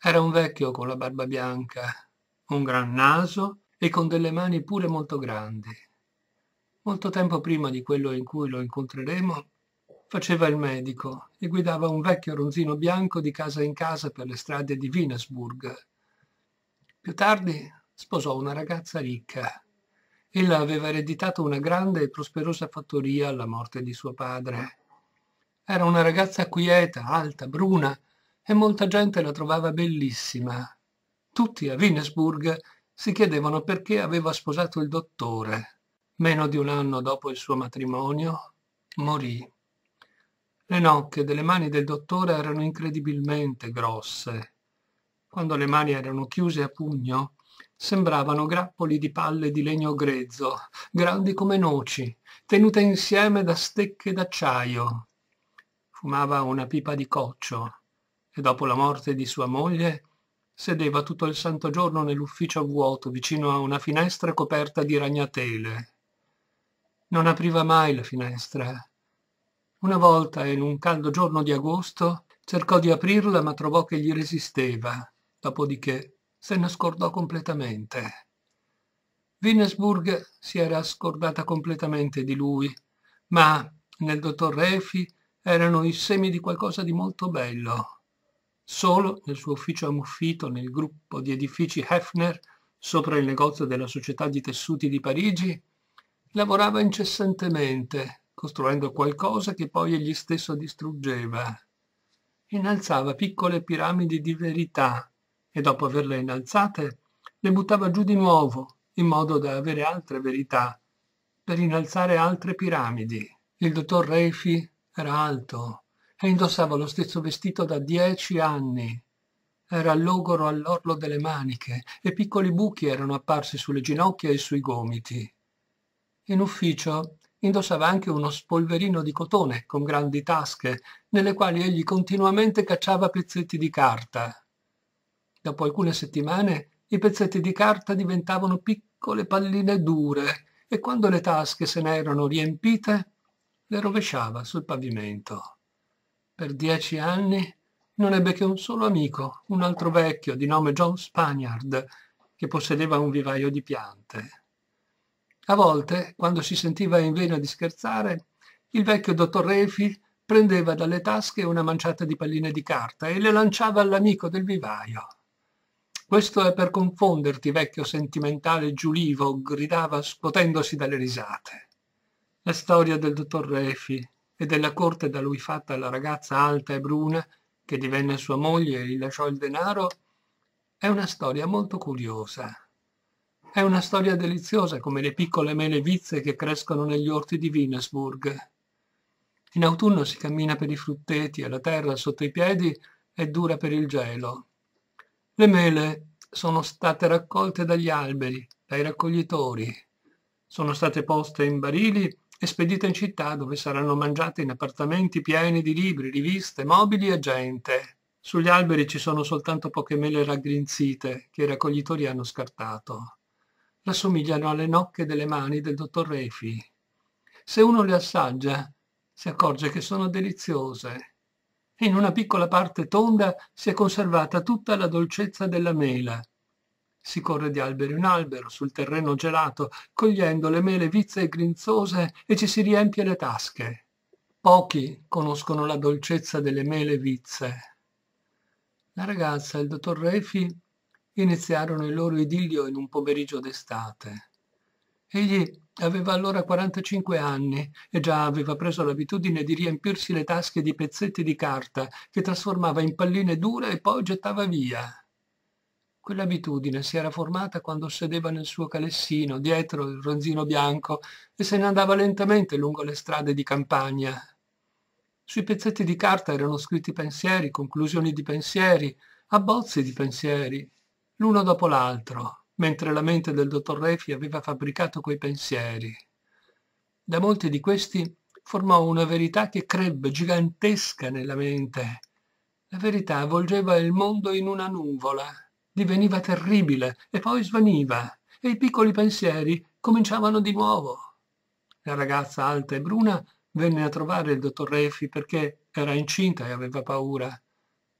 Era un vecchio con la barba bianca, un gran naso e con delle mani pure molto grandi. Molto tempo prima di quello in cui lo incontreremo, faceva il medico e guidava un vecchio ronzino bianco di casa in casa per le strade di Winesburg. Più tardi sposò una ragazza ricca. Ella aveva ereditato una grande e prosperosa fattoria alla morte di suo padre. Era una ragazza quieta, alta, bruna, e molta gente la trovava bellissima. Tutti a Venusburg si chiedevano perché aveva sposato il dottore. Meno di un anno dopo il suo matrimonio morì. Le nocche delle mani del dottore erano incredibilmente grosse. Quando le mani erano chiuse a pugno, sembravano grappoli di palle di legno grezzo, grandi come noci, tenute insieme da stecche d'acciaio. Fumava una pipa di coccio e dopo la morte di sua moglie sedeva tutto il santo giorno nell'ufficio vuoto vicino a una finestra coperta di ragnatele. Non apriva mai la finestra. Una volta, in un caldo giorno di agosto, cercò di aprirla ma trovò che gli resisteva, dopodiché se ne scordò completamente. Vennesburg si era scordata completamente di lui, ma nel dottor Refi erano i semi di qualcosa di molto bello solo nel suo ufficio a Muffito nel gruppo di edifici Hefner sopra il negozio della Società di Tessuti di Parigi, lavorava incessantemente, costruendo qualcosa che poi egli stesso distruggeva. Innalzava piccole piramidi di verità e dopo averle innalzate le buttava giù di nuovo, in modo da avere altre verità, per innalzare altre piramidi. Il dottor Reifi era alto, e indossava lo stesso vestito da dieci anni. Era logoro all'orlo delle maniche e piccoli buchi erano apparsi sulle ginocchia e sui gomiti. In ufficio indossava anche uno spolverino di cotone con grandi tasche, nelle quali egli continuamente cacciava pezzetti di carta. Dopo alcune settimane i pezzetti di carta diventavano piccole palline dure e quando le tasche se ne erano riempite le rovesciava sul pavimento. Per dieci anni non ebbe che un solo amico, un altro vecchio di nome John Spaniard, che possedeva un vivaio di piante. A volte, quando si sentiva in vena di scherzare, il vecchio dottor Refi prendeva dalle tasche una manciata di palline di carta e le lanciava all'amico del vivaio. Questo è per confonderti, vecchio sentimentale giulivo, gridava scuotendosi dalle risate. La storia del dottor Refi e della corte da lui fatta alla ragazza alta e bruna che divenne sua moglie e gli lasciò il denaro, è una storia molto curiosa. È una storia deliziosa come le piccole mele vizze che crescono negli orti di Venusburg. In autunno si cammina per i frutteti e la terra sotto i piedi è dura per il gelo. Le mele sono state raccolte dagli alberi, dai raccoglitori, sono state poste in barili e spedite in città dove saranno mangiate in appartamenti pieni di libri, riviste, mobili e gente. Sugli alberi ci sono soltanto poche mele raggrinzite che i raccoglitori hanno scartato. Rassomigliano alle nocche delle mani del dottor Refi. Se uno le assaggia, si accorge che sono deliziose. In una piccola parte tonda si è conservata tutta la dolcezza della mela, si corre di albero in albero, sul terreno gelato, cogliendo le mele vizze e grinzose e ci si riempie le tasche. Pochi conoscono la dolcezza delle mele vizze. La ragazza e il dottor Refi iniziarono il loro idillio in un pomeriggio d'estate. Egli aveva allora 45 anni e già aveva preso l'abitudine di riempirsi le tasche di pezzetti di carta che trasformava in palline dure e poi gettava via. Quell'abitudine si era formata quando sedeva nel suo calessino, dietro il ronzino bianco, e se ne andava lentamente lungo le strade di campagna. Sui pezzetti di carta erano scritti pensieri, conclusioni di pensieri, abbozzi di pensieri, l'uno dopo l'altro, mentre la mente del dottor Refi aveva fabbricato quei pensieri. Da molti di questi formò una verità che crebbe gigantesca nella mente. La verità avvolgeva il mondo in una nuvola diveniva terribile e poi svaniva e i piccoli pensieri cominciavano di nuovo. La ragazza alta e bruna venne a trovare il dottor Refi perché era incinta e aveva paura.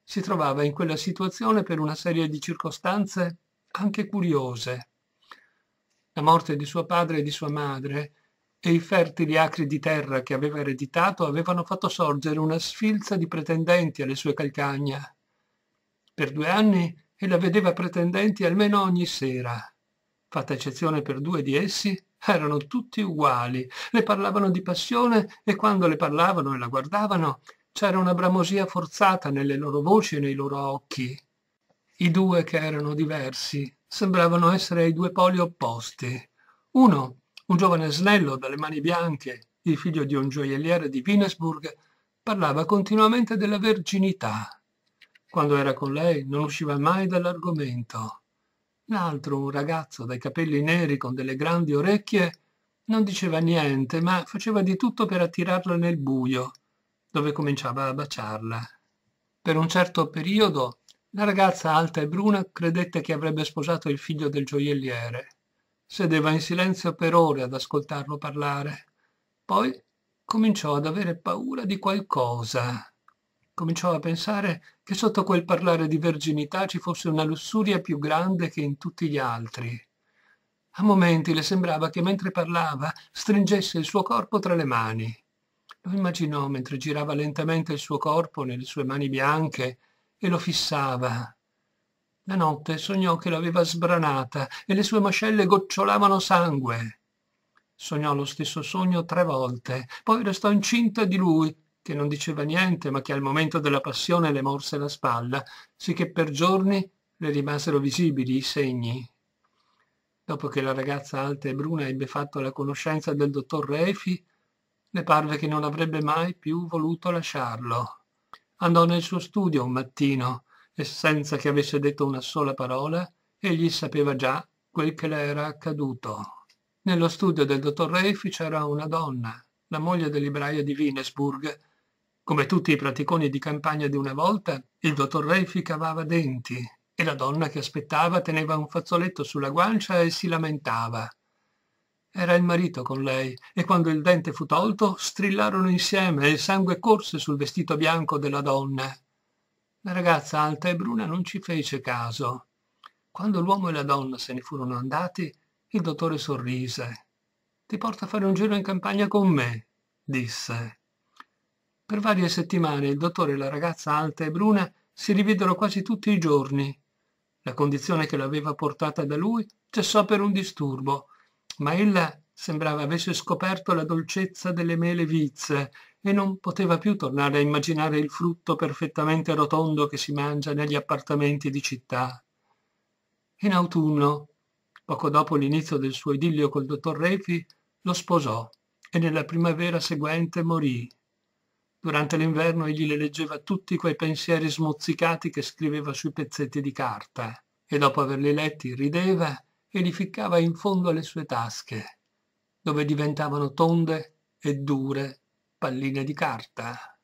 Si trovava in quella situazione per una serie di circostanze anche curiose. La morte di suo padre e di sua madre e i fertili acri di terra che aveva ereditato avevano fatto sorgere una sfilza di pretendenti alle sue calcagna. Per due anni e la vedeva pretendenti almeno ogni sera. Fatta eccezione per due di essi, erano tutti uguali, le parlavano di passione e quando le parlavano e la guardavano c'era una bramosia forzata nelle loro voci e nei loro occhi. I due che erano diversi sembravano essere ai due poli opposti. Uno, un giovane snello dalle mani bianche, il figlio di un gioielliere di Vinesburg, parlava continuamente della verginità quando era con lei non usciva mai dall'argomento. L'altro, un ragazzo dai capelli neri con delle grandi orecchie, non diceva niente, ma faceva di tutto per attirarla nel buio, dove cominciava a baciarla. Per un certo periodo la ragazza alta e bruna credette che avrebbe sposato il figlio del gioielliere. Sedeva in silenzio per ore ad ascoltarlo parlare. Poi cominciò ad avere paura di qualcosa cominciò a pensare che sotto quel parlare di verginità ci fosse una lussuria più grande che in tutti gli altri. A momenti le sembrava che mentre parlava stringesse il suo corpo tra le mani. Lo immaginò mentre girava lentamente il suo corpo nelle sue mani bianche e lo fissava. La notte sognò che l'aveva sbranata e le sue mascelle gocciolavano sangue. Sognò lo stesso sogno tre volte, poi restò incinta di lui che non diceva niente, ma che al momento della passione le morse la spalla, sì per giorni le rimasero visibili i segni. Dopo che la ragazza alta e bruna ebbe fatto la conoscenza del dottor Refi, le parve che non avrebbe mai più voluto lasciarlo. Andò nel suo studio un mattino e senza che avesse detto una sola parola, egli sapeva già quel che le era accaduto. Nello studio del dottor Refi c'era una donna, la moglie del libraio di Winesburg, come tutti i praticoni di campagna di una volta, il dottor Refi cavava denti e la donna che aspettava teneva un fazzoletto sulla guancia e si lamentava. Era il marito con lei e quando il dente fu tolto strillarono insieme e il sangue corse sul vestito bianco della donna. La ragazza alta e bruna non ci fece caso. Quando l'uomo e la donna se ne furono andati, il dottore sorrise. Ti porta a fare un giro in campagna con me, disse. Per varie settimane il dottore e la ragazza alta e bruna si rivedono quasi tutti i giorni. La condizione che l'aveva portata da lui cessò per un disturbo, ma ella sembrava avesse scoperto la dolcezza delle mele vizze e non poteva più tornare a immaginare il frutto perfettamente rotondo che si mangia negli appartamenti di città. In autunno, poco dopo l'inizio del suo idillio col dottor Refi, lo sposò e nella primavera seguente morì. Durante l'inverno egli le leggeva tutti quei pensieri smozzicati che scriveva sui pezzetti di carta e dopo averli letti rideva e li ficcava in fondo alle sue tasche, dove diventavano tonde e dure palline di carta.